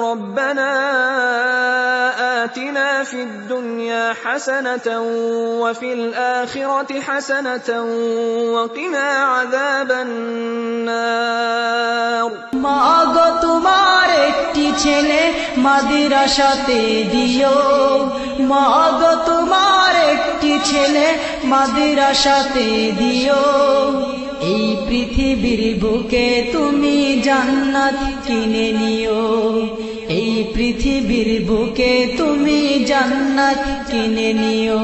رَبَّنَا آتِنَا فِي الدُّنْيَا حَسَنَةً وَفِي الْآخِرَةِ حَسَنَةً وَقِنَا عَذَابَ النَّارِ মা গো তোমার একটি ছেলে মাদিরাসাতে দিও মা গো তোমার একটি ছেলে মাদিরাসাতে দিও এই পৃথিবীর বুকে তুমি জান্নাত কিনে নিও পৃথিবীর বুকে তুমি জান্নাত কিনে নিও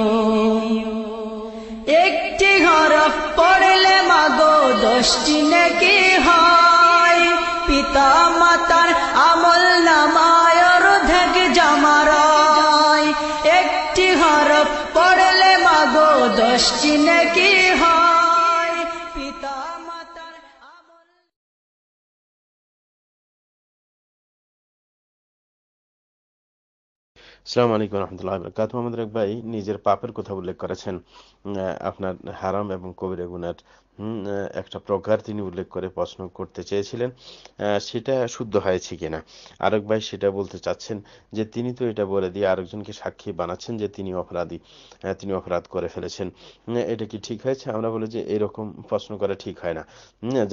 একটি ঘর পড়লে মাগো দশটি নাকি হয় পিতা মাতার আমল নামায় অর্ধেক জামার একটি ঘর পড়লে মাগো দশটি নাকি হয় সালাম আলাইকুম রহমতুল্লাহ বরকাত মোহাম্মদ রেক ভাই নিজের পাপের কথা উল্লেখ করেছেন আপনার হারাম এবং কবিরে গুনার একটা প্রকার তিনি উল্লেখ করে প্রশ্ন করতে চেয়েছিলেন সেটা শুদ্ধ হয়েছে কিনা আরেক ভাই সেটা বলতে চাচ্ছেন যে তিনি তো এটা বলে দিয়ে আরেকজনকে সাক্ষী বানাচ্ছেন যে তিনি অপরাধী তিনি অপরাধ করে ফেলেছেন এটা কি ঠিক হয়েছে আমরা বলি যে এরকম প্রশ্ন করা ঠিক হয় না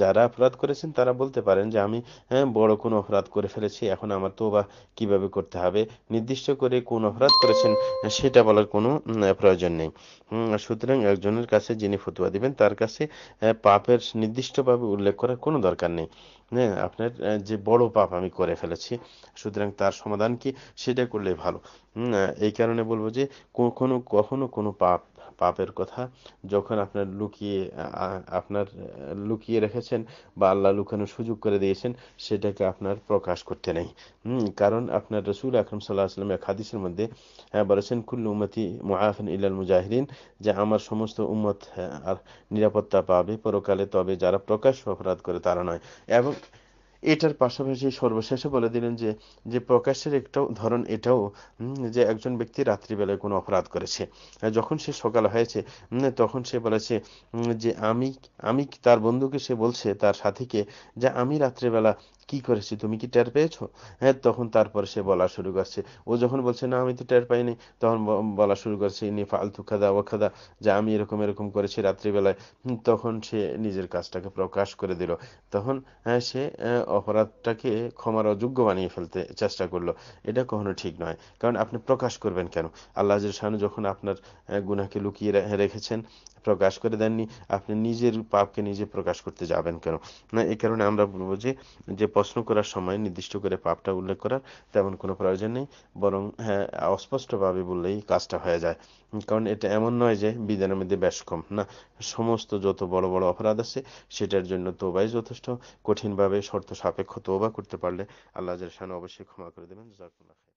যারা অপরাধ করেছেন তারা বলতে পারেন যে আমি হ্যাঁ, বড় কোনো অপরাধ করে ফেলেছি এখন আমার তো বা কীভাবে করতে হবে নির্দিষ্ট করে কোন অপরাধ করেছেন সেটা বলার কোনো প্রয়োজন নেই সুতরাং একজনের কাছে যিনি ফতুয়া দিবেন তার কাছে হ্যাঁ, পাপের নির্দিষ্টভাবে উল্লেখ করার কোনো দরকার নেই হ্যাঁ আপনার যে বড় পাপ আমি করে ফেলেছি সুতরাং তার সমাধান কি সেটা করলে ভালো এই কারণে বলবো যে কখনো কখনো কোনো পাপ পাপের কথা যখন আপনার লুকিয়ে আপনার লুকিয়ে রেখেছেন বা আল্লাহ লুকানোর সুযোগ করে দিয়েছেন সেটাকে আপনার প্রকাশ করতে নেই কারণ আপনার রসুল আকরম সাল্লাহ আসলামের খাদিসের মধ্যে হ্যাঁ বলেছেন কুল্লু উমতি মুআফিন ইলাল মুজাহিদিন যে আমার সমস্ত উম্মত আর নিরাপত্তা পাবে পরকালে তবে যারা প্রকাশ্য অপরাধ করে তারা নয় এবং এটার পাশাপাশি সর্বশেষে বলে দিলেন যে যে প্রকাশের একটা ধরন এটাও যে একজন ব্যক্তি রাত্রিবেলায় কোনো অপরাধ করেছে যখন সে সকাল হয়েছে তখন সে বলেছে যে আমি আমি তার বন্ধুকে সে বলছে তার সাথীকে যে আমি রাত্রিবেলা কি করেছি তুমি কি টের পেয়েছো হ্যাঁ তখন তারপর সে বলা শুরু করছে ও যখন বলছে না আমি তো টের পাইনি তখন বলা শুরু করছে ইনি ফালতু খাদা ও খাদা যে আমি এরকম এরকম করেছি রাত্রিবেলায় তখন সে নিজের কাজটাকে প্রকাশ করে দিল তখন হ্যাঁ, সে অপরাধটাকে ক্ষমার অযোগ্য বানিয়ে ফেলতে চেষ্টা করলো এটা কখনো ঠিক নয় কারণ আপনি প্রকাশ করবেন কেন আল্লাহ শাহানু যখন আপনার গুনাকে লুকিয়ে রেখেছেন প্রকাশ করে দেননি আপনি নিজের পাপকে নিজে প্রকাশ করতে যাবেন কেন না এ কারণে আমরা বলবো যে প্রশ্ন করার সময় নির্দিষ্ট করে পাপটা উল্লেখ করার তেমন কোনো প্রয়োজন নেই বরং হ্যাঁ অস্পষ্টভাবে বললেই কাজটা হয়ে যায় কারণ এটা এমন নয় যে বিধানের মধ্যে ব্যাস কম না সমস্ত যত বড় বড় অপরাধ আছে সেটার জন্য তোবাই যথেষ্ট কঠিনভাবে শর্ত সাপেক্ষ তোবা করতে পারলে আল্লাহ জাহান অবশ্যই ক্ষমা করে দেবেন জাকুল্লাহ